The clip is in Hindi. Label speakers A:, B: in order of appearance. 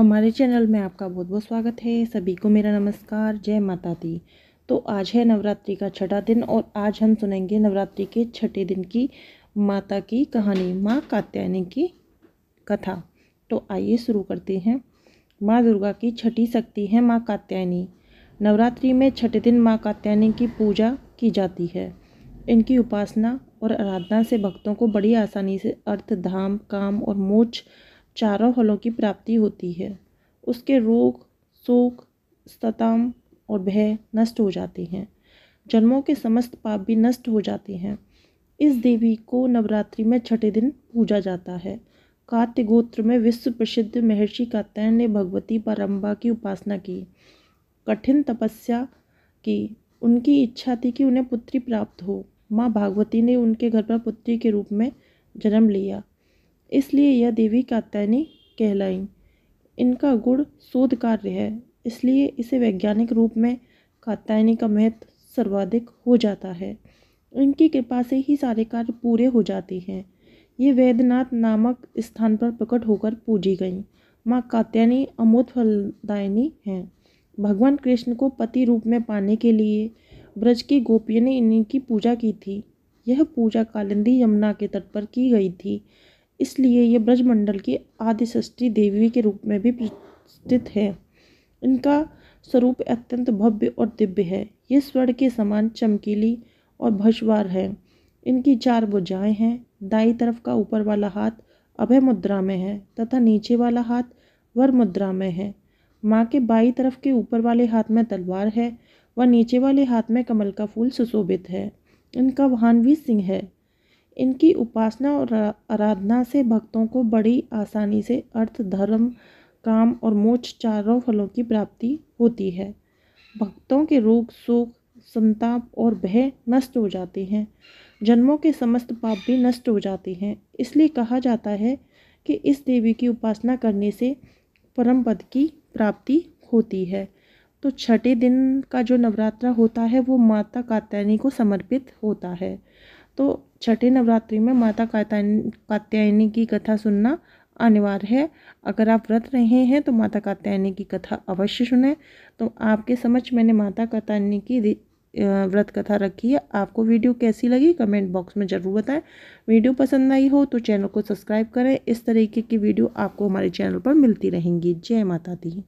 A: हमारे चैनल में आपका बहुत बहुत स्वागत है सभी को मेरा नमस्कार जय माता दी तो आज है नवरात्रि का छठा दिन और आज हम सुनेंगे नवरात्रि के छठे दिन की माता की कहानी माँ कात्यायनी की कथा तो आइए शुरू करते हैं माँ दुर्गा की छठी शक्ति है माँ कात्यायनी नवरात्रि में छठे दिन माँ कात्यायनी की पूजा की जाती है इनकी उपासना और आराधना से भक्तों को बड़ी आसानी से अर्थ धाम काम और मोक्ष चारों फलों की प्राप्ति होती है उसके रोग शोक स्तताम और भय नष्ट हो जाते हैं जन्मों के समस्त पाप भी नष्ट हो जाते हैं इस देवी को नवरात्रि में छठे दिन पूजा जाता है कात्य गोत्र में विश्व प्रसिद्ध महर्षि कात्यायन ने भगवती परम्बा की उपासना की कठिन तपस्या की उनकी इच्छा थी कि उन्हें पुत्री प्राप्त हो माँ भागवती ने उनके घर पर पुत्री के रूप में जन्म लिया इसलिए यह देवी कात्यायनी कहलाई इनका गुण शोध कार्य है इसलिए इसे वैज्ञानिक रूप में कात्यायनी का महत्व सर्वाधिक हो जाता है इनकी कृपा से ही सारे कार्य पूरे हो जाते हैं ये वैद्यनाथ नामक स्थान पर प्रकट होकर पूजी गईं माँ कात्यायनी अमोद फलदायनी हैं भगवान कृष्ण को पति रूप में पाने के लिए ब्रज की गोपियों ने इन्हीं की पूजा की थी यह पूजा कालिंदी यमुना के तट पर की गई थी इसलिए ये ब्रजमंडल की आदिष्टि देवी के रूप में भी प्रतिष्ठित है इनका स्वरूप अत्यंत भव्य और दिव्य है ये स्वर्ण के समान चमकीली और भशवार है इनकी चार भुजाएं हैं दाई तरफ का ऊपर वाला हाथ अभय मुद्रा में है तथा नीचे वाला हाथ वर मुद्रा में है माँ के बाई तरफ के ऊपर वाले हाथ में तलवार है व नीचे वाले हाथ में कमल का फूल सुशोभित है इनका वाहन भी सिंह है इनकी उपासना और आराधना से भक्तों को बड़ी आसानी से अर्थ धर्म काम और मोक्ष चारों फलों की प्राप्ति होती है भक्तों के रोग सुख संताप और भय नष्ट हो जाते हैं जन्मों के समस्त पाप भी नष्ट हो जाते हैं इसलिए कहा जाता है कि इस देवी की उपासना करने से परम पद की प्राप्ति होती है तो छठे दिन का जो नवरात्रा होता है वो माता कात्यायनी को समर्पित होता है तो छठे नवरात्रि में माता कात्यायनी कात्यायनी की कथा सुनना अनिवार्य है अगर आप व्रत रहे हैं तो माता कात्यायनी की कथा अवश्य सुने तो आपके समझ मैंने माता कात्यायनी की व्रत कथा रखी है आपको वीडियो कैसी लगी कमेंट बॉक्स में ज़रूर बताएं वीडियो पसंद आई हो तो चैनल को सब्सक्राइब करें इस तरीके की वीडियो आपको हमारे चैनल पर मिलती रहेंगी जय माता दी